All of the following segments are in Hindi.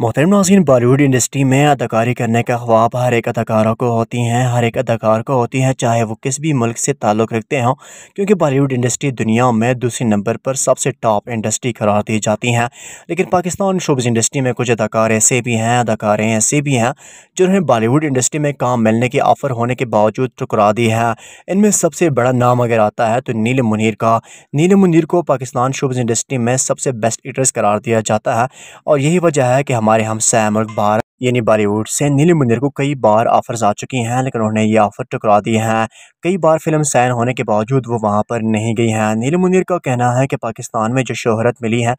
मोहतरम नाजीन बॉलीवुड इंडस्ट्री में अदाकारी करने का ख्वाब हर एक अदाकारों को होती हैं हर एक अदाकार को होती हैं चाहे वो किस भी मुल्क से ताल्लुक़ रखते हों क्योंकि बॉलीवुड इंडस्ट्री दुनिया में दूसरे नंबर पर सबसे टॉप इंडस्ट्री करार दी जाती हैं लेकिन पाकिस्तान शोबज इंडस्ट्री में कुछ अदाकार ऐसे भी हैं अदाकारें ऐसे भी हैं जिन्हें बॉलीवुड इंडस्ट्री में काम मिलने के ऑफ़र होने के बावजूद ठुकरा दी है इनमें सबसे बड़ा नाम अगर आता है तो नील मुनर का नील मुनर को पाकिस्तान शोबज इंडस्ट्री में सबसे बेस्ट एक्ट्रेस करार दिया जाता है और यही वजह है कि हमारे हम सैम अकबार यानी बॉलीवुड से नीली मुंदिर को कई बार ऑफर्स आ चुकी हैं लेकिन उन्होंने ये ऑफ़र टुकरा दिए हैं कई बार फिल्म सैन होने के बावजूद वो वहाँ पर नहीं गई हैं नील मुनिर का कहना है कि पाकिस्तान में जो शोहरत मिली है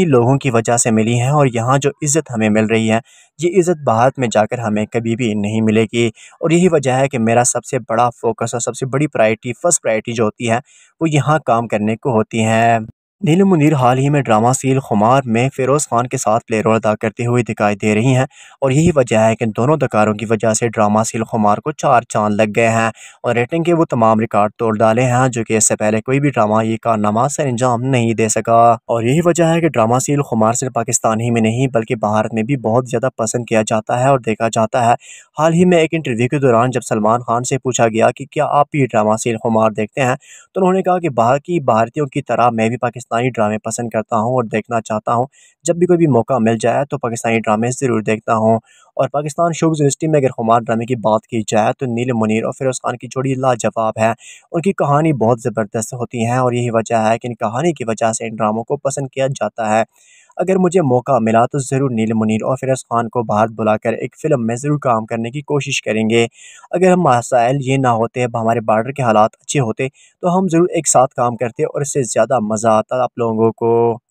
इन लोगों की वजह से मिली है और यहाँ जो इज़्ज़त हमें मिल रही है ये इज़्ज़त भारत में जाकर हमें कभी भी नहीं मिलेगी और यही वजह है कि मेरा सबसे बड़ा फोकस और सबसे बड़ी प्रायरिटी फ़र्स्ट प्रायरिटी जो होती है वो यहाँ काम करने को होती है नीलम मुनीर हाल ही में ड्रामा सील खुमार में फिरोज खान के साथ प्ले रोल अदा करते हुए दिखाई दे रही हैं और यही वजह है कि दोनों दकारों की वजह से ड्रामा सील खुमार को चार चांद लग गए हैं और रेटिंग के वो तमाम रिकॉर्ड तोड़ डाले हैं जो कि इससे पहले कोई भी ड्रामा ये कारनामा सर अंजाम नहीं दे सका और यही वजह है कि ड्रामा सील खुमार सिर्फ पाकिस्तान ही में नहीं बल्कि भारत में भी बहुत ज़्यादा पसंद किया जाता है और देखा जाता है हाल ही में एक इंटरव्यू के दौरान जब सलमान खान से पूछा गया कि क्या आप भी ड्रामा सील खुमार देखते हैं तो उन्होंने कहा कि बाहर की भारतीयों की तरह मैं भी पाकिस्तान पाकिस्तानी ड्रामे पसंद करता हूँ और देखना चाहता हूँ जब भी कोई भी मौका मिल जाए तो पाकिस्तानी ड्रामे ज़रूर देखता हूँ और पाकिस्तान शोब्स यूनिवर्सिटी में अगर खुमार ड्रामे की बात की जाए तो नील मुनीर और फिरोज़ खान की जोड़ी लाजवाब है उनकी कहानी बहुत ज़बरदस्त होती हैं और यही वजह है कि इन कहानी की वजह से इन ड्रामों को पसंद किया जाता है अगर मुझे मौका मिला तो ज़रूर नील मुनीर और फ़िरोज़ ख़ान को बाहर बुलाकर एक फ़िल्म में ज़रूर काम करने की कोशिश करेंगे अगर हम मसाइल ये ना होते अब हमारे बॉर्डर के हालात अच्छे होते तो हम ज़रूर एक साथ काम करते और इससे ज़्यादा मज़ा आता आप लोगों को